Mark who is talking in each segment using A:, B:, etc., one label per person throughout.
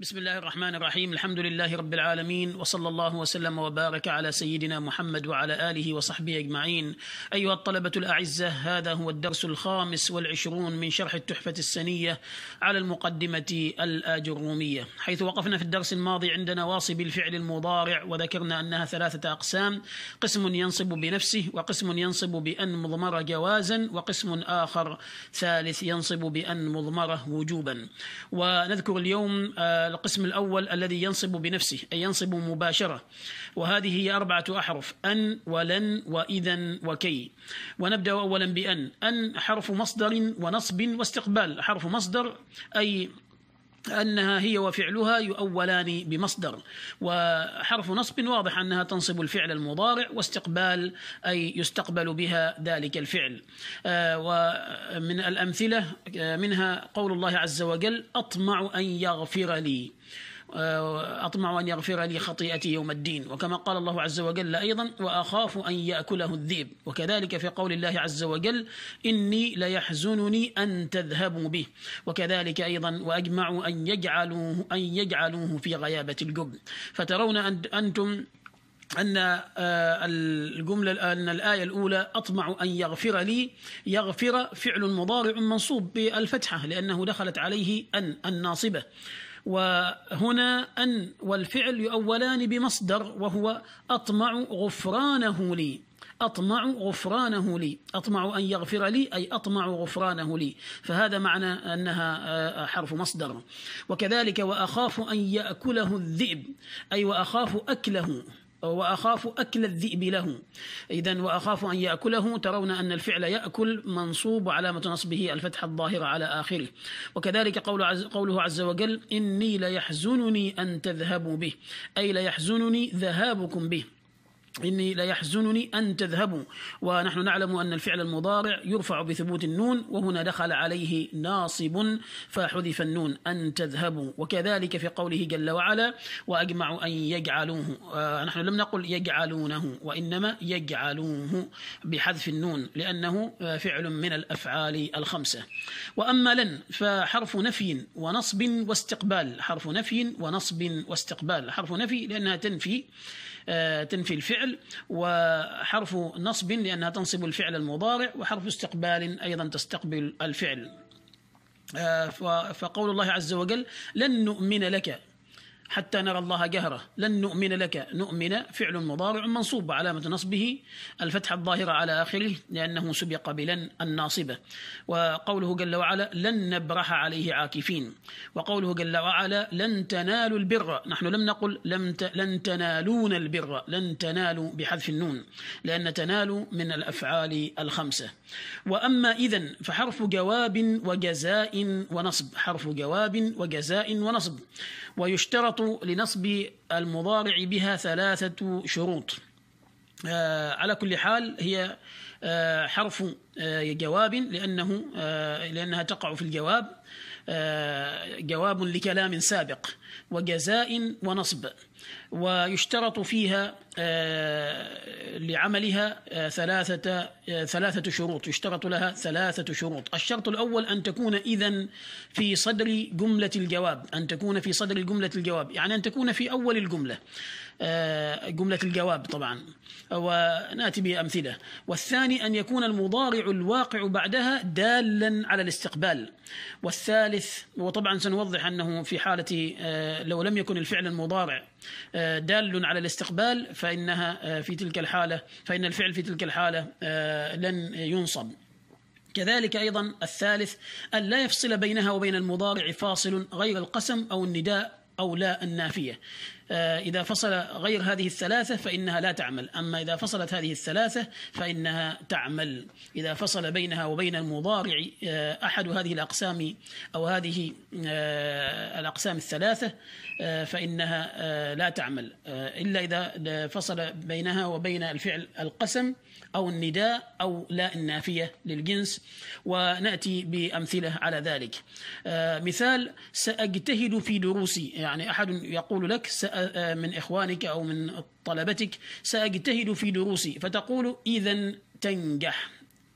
A: بسم الله الرحمن الرحيم الحمد لله رب العالمين وصلى الله وسلم وبارك على سيدنا محمد وعلى آله وصحبه أجمعين أيها الطلبة الأعزة هذا هو الدرس الخامس والعشرون من شرح التحفة السنية على المقدمة الآجرومية حيث وقفنا في الدرس الماضي عند نواصب الفعل المضارع وذكرنا أنها ثلاثة أقسام قسم ينصب بنفسه وقسم ينصب بأن مضمرة جوازا وقسم آخر ثالث ينصب بأن مضمرة وجوبا ونذكر اليوم آه القسم الأول الذي ينصب بنفسه أي ينصب مباشرة وهذه هي أربعة أحرف أن ولن وإذا وكي ونبدأ أولا بأن أن حرف مصدر ونصب واستقبال حرف مصدر أي أنها هي وفعلها يؤولان بمصدر وحرف نصب واضح أنها تنصب الفعل المضارع واستقبال أي يستقبل بها ذلك الفعل آه، ومن الأمثلة آه، منها قول الله عز وجل أطمع أن يغفر لي آه، أطمع أن يغفر لي خطيئتي يوم الدين وكما قال الله عز وجل أيضا وأخاف أن يأكله الذئب وكذلك في قول الله عز وجل إني ليحزنني أن تذهبوا به وكذلك أيضا وأجمعوا أن يجعلوه أن يجعلوه في غيابة الجب فترون أنتم أن آه، الجملة أن الآية الأولى أطمع أن يغفر لي يغفر فعل مضارع منصوب بالفتحة لأنه دخلت عليه أن الناصبة وهنا أن والفعل يؤولان بمصدر وهو أطمع غفرانه لي أطمع غفرانه لي أطمع أن يغفر لي أي أطمع غفرانه لي فهذا معنى أنها آه، حرف مصدر وكذلك وأخاف أن يأكله الذئب أي وأخاف أكله وأخاف أكل الذئب له إذا وأخاف أن يأكله ترون أن الفعل يأكل منصوب وعلامة نصبه الفتحة الظاهرة على آخره وكذلك قول عز قوله عز وجل إني ليحزنني أن تذهبوا به أي ليحزنني ذهابكم به إني ليحزنني أن تذهبوا ونحن نعلم أن الفعل المضارع يرفع بثبوت النون وهنا دخل عليه ناصب فحذف النون أن تذهبوا وكذلك في قوله جل وعلا وأجمع أن يجعلوه آه نحن لم نقل يجعلونه وإنما يجعلوه بحذف النون لأنه آه، فعل من الأفعال الخمسة وأما لن فحرف نفي ونصب واستقبال حرف نفي ونصب واستقبال حرف نفي لأنها تنفي آه، تنفي الفعل وحرف نصب لأنها تنصب الفعل المضارع وحرف استقبال أيضا تستقبل الفعل آه، فقول الله عز وجل لن نؤمن لك حتى نرى الله جهرة لن نؤمن لك نؤمن فعل مضارع منصوب علامة نصبه الفتحة الظاهرة على آخره لأنه سبق بلن الناصبة وقوله جل وعلا لن نبرح عليه عاكفين وقوله جل وعلا لن تنالوا البر نحن لم نقل لم ت... لن تنالون البر لن تنالوا بحذف النون لأن تنالوا من الأفعال الخمسة وأما إذا فحرف جواب وجزاء ونصب حرف جواب وجزاء ونصب ويشترط يشترط لنصب المضارع بها ثلاثة شروط آه، على كل حال هي آه، حرف آه، جواب لأنه لأنها تقع في الجواب جواب لكلام سابق وجزاء ونصب ويشترط فيها آه، لعملها آه، ثلاثة آه، ثلاثة شروط يشترط لها ثلاثة شروط الشرط الأول أن تكون إذا في صدر جملة الجواب أن تكون في صدر جملة الجواب يعني أن تكون في أول الجملة جملة الجواب طبعا ونأتي بأمثلة والثاني أن يكون المضارع الواقع بعدها دالا على الاستقبال والثالث وطبعا سنوضح أنه في حالة لو لم يكن الفعل المضارع آه، دال على الاستقبال فإنها آه، في تلك الحالة فإن الفعل في تلك الحالة آه، لن ينصب كذلك أيضا الثالث أن لا يفصل بينها وبين المضارع فاصل غير القسم أو النداء أو لا النافية آه، إذا فصل غير هذه الثلاثة فإنها لا تعمل أما إذا فصلت هذه الثلاثة فإنها تعمل إذا فصل بينها وبين المضارع آه، أحد هذه الأقسام أو هذه آه، الأقسام الثلاثة فإنها لا تعمل إلا إذا فصل بينها وبين الفعل القسم أو النداء أو لا النافية للجنس ونأتي بأمثلة على ذلك مثال سأجتهد في دروسي يعني أحد يقول لك سأجتهد من إخوانك أو من طلبتك سأجتهد في دروسي فتقول إذا تنجح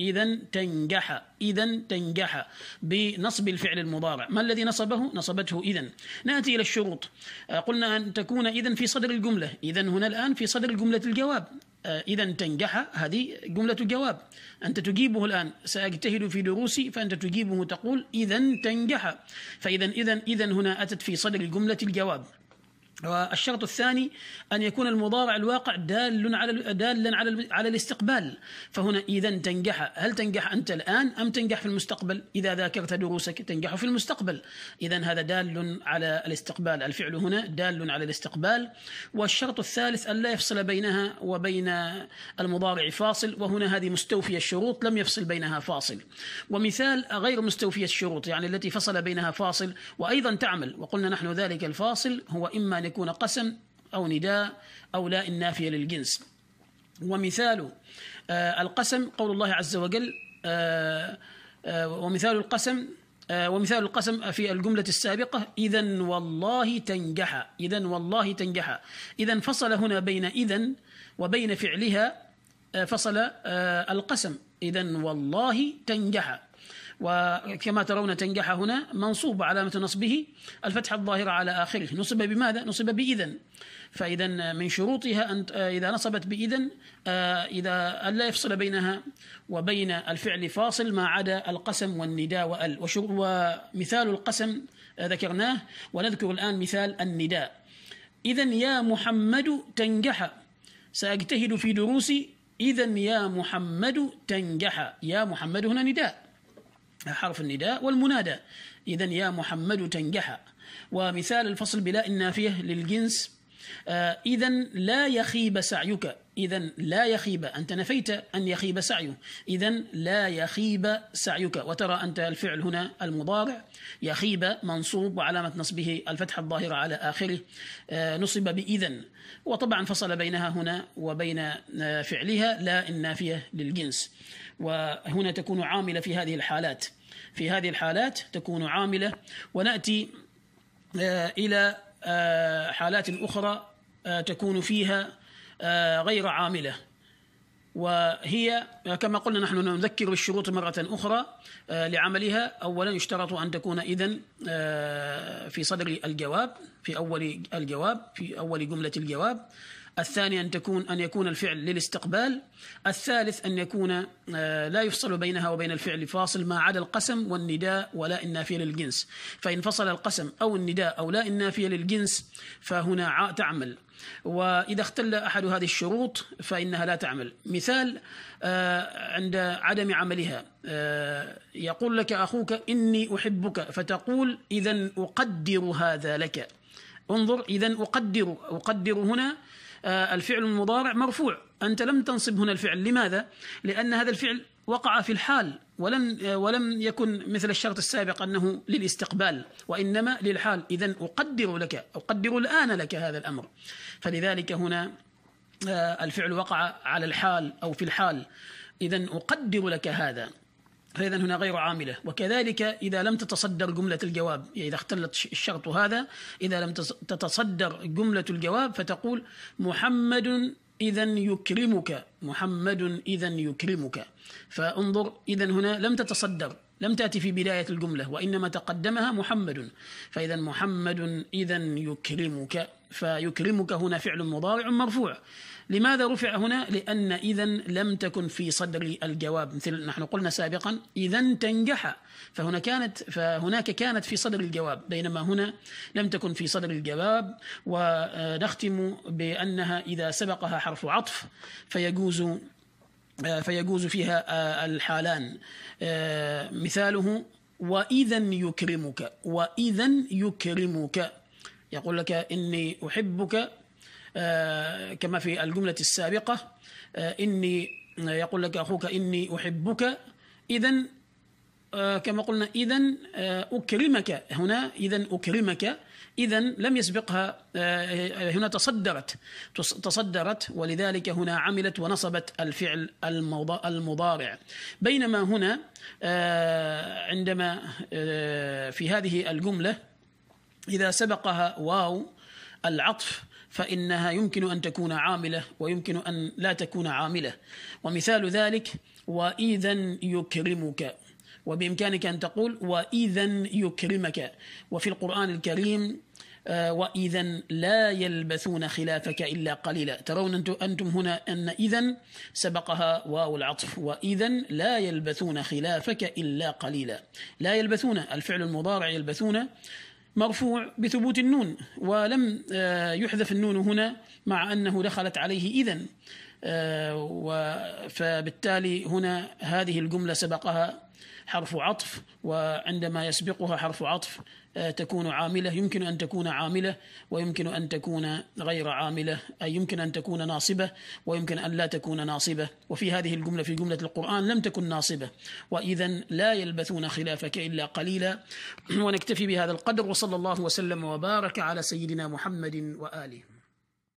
A: إذا تنجح إذا تنجح بنصب الفعل المضارع ما الذي نصبه؟ نصبته إذا نأتي إلى الشروط آه، قلنا أن تكون إذا في صدر الجملة إذا هنا الآن في صدر الجملة الجواب آه، إذا تنجح هذه جملة الجواب أنت تجيبه الآن سأجتهد في دروسي فأنت تجيبه تقول إذا تنجح فإذا إذا إذا هنا أتت في صدر الجملة الجواب والشرط الثاني أن يكون المضارع الواقع دال على دالا على على الاستقبال فهنا إذا تنجح هل تنجح أنت الآن أم تنجح في المستقبل إذا ذاكرت دروسك تنجح في المستقبل إذا هذا دال على الاستقبال الفعل هنا دال على الاستقبال والشرط الثالث ألا يفصل بينها وبين المضارع فاصل وهنا هذه مستوفية الشروط لم يفصل بينها فاصل ومثال غير مستوفية الشروط يعني التي فصل بينها فاصل وأيضا تعمل وقلنا نحن ذلك الفاصل هو إما أن يكون قسم أو نداء أو لا النافية للجنس ومثال آه، القسم قول الله عز وجل آه، آه، ومثال القسم ومثال القسم في الجملة السابقة إذا والله تنجح إذا والله تنجح إذا فصل هنا بين إذا وبين فعلها فصل القسم إذا والله تنجح وكما ترون تنجح هنا منصوب علامة نصبه الفتحة الظاهرة على آخره نصب بماذا؟ نصب بإذن فإذا من شروطها أن آه، إذا نصبت بإذن آه، إذا ألا يفصل بينها وبين الفعل فاصل ما عدا القسم والنداء وال ومثال القسم آه، ذكرناه ونذكر الآن مثال النداء إذا يا محمد تنجح سأجتهد في دروسي إذا يا محمد تنجح يا محمد هنا نداء حرف النداء والمنادى إذا يا محمد تنجح ومثال الفصل بلا النافية للجنس آه، إذا لا يخيب سعيك إذا لا يخيب أنت نفيت أن يخيب سعيه إذا لا يخيب سعيك وترى أنت الفعل هنا المضارع يخيب منصوب وعلامة نصبه الفتحة الظاهرة على آخره آه، نصب بإذا وطبعا فصل بينها هنا وبين آه، فعلها لا النافية للجنس وهنا تكون عاملة في هذه الحالات في هذه الحالات تكون عاملة ونأتي إلى آه، حالات أخرى آه، تكون فيها آه، غير عاملة وهي كما قلنا نحن نذكر بالشروط مرة أخرى لعملها أولا يشترط أن تكون إذن في صدر الجواب في أول الجواب في أول جملة الجواب الثاني أن تكون أن يكون الفعل للاستقبال الثالث أن يكون آه، لا يفصل بينها وبين الفعل فاصل ما عدا القسم والنداء ولا النافية للجنس فإن فصل القسم أو النداء أو لا النافية للجنس فهنا تعمل وإذا اختل أحد هذه الشروط فإنها لا تعمل مثال آه، عند عدم عملها آه، يقول لك أخوك إني أحبك فتقول إذا أقدر هذا لك انظر إذا أقدر أقدر هنا آه، الفعل المضارع مرفوع أنت لم تنصب هنا الفعل لماذا؟ لأن هذا الفعل وقع في الحال ولم آه، ولم يكن مثل الشرط السابق انه للاستقبال وانما للحال اذا اقدر لك اقدر الان لك هذا الامر فلذلك هنا آه، الفعل وقع على الحال او في الحال اذا اقدر لك هذا فإذا هنا غير عاملة وكذلك إذا لم تتصدر جملة الجواب يعني إذا اختلت الشرط هذا إذا لم تتصدر جملة الجواب فتقول محمد إذا يكرمك محمد إذا يكرمك فانظر إذا هنا لم تتصدر لم تأتي في بداية الجملة وإنما تقدمها محمد فإذا محمد إذا يكرمك فيكرمك هنا فعل مضارع مرفوع لماذا رفع هنا؟ لأن إذا لم تكن في صدر الجواب مثل نحن قلنا سابقا إذا تنجح فهنا كانت فهناك كانت في صدر الجواب بينما هنا لم تكن في صدر الجواب ونختم بأنها إذا سبقها حرف عطف فيجوز فيجوز فيها آه، الحالان آه، مثاله وإذا يكرمك وإذا يكرمك يقول لك إني أحبك آه، كما في الجملة السابقة آه، إني يقول لك أخوك إني أحبك إذا آه، كما قلنا إذا أكرمك هنا إذا أكرمك إذا لم يسبقها هنا تصدرت تصدرت ولذلك هنا عملت ونصبت الفعل المضارع بينما هنا عندما في هذه الجملة إذا سبقها واو العطف فإنها يمكن أن تكون عاملة ويمكن أن لا تكون عاملة ومثال ذلك وإذا يكرمك وبإمكانك أن تقول وإذا يكرمك وفي القرآن الكريم آه، وإذا لا يلبثون خلافك إلا قليلا ترون أنتم هنا أن إذا سبقها واو العطف وإذا لا يلبثون خلافك إلا قليلا لا يلبثون الفعل المضارع يلبثون مرفوع بثبوت النون ولم آه، يحذف النون هنا مع أنه دخلت عليه إذن آه، فبالتالي هنا هذه الجملة سبقها حرف عطف وعندما يسبقها حرف عطف آه، تكون عاملة يمكن أن تكون عاملة ويمكن أن تكون غير عاملة أي يمكن أن تكون ناصبة ويمكن أن لا تكون ناصبة وفي هذه الجملة في جملة القرآن لم تكن ناصبة وإذا لا يلبثون خلافك إلا قليلا ونكتفي بهذا القدر وصلى الله وسلم وبارك على سيدنا محمد وآله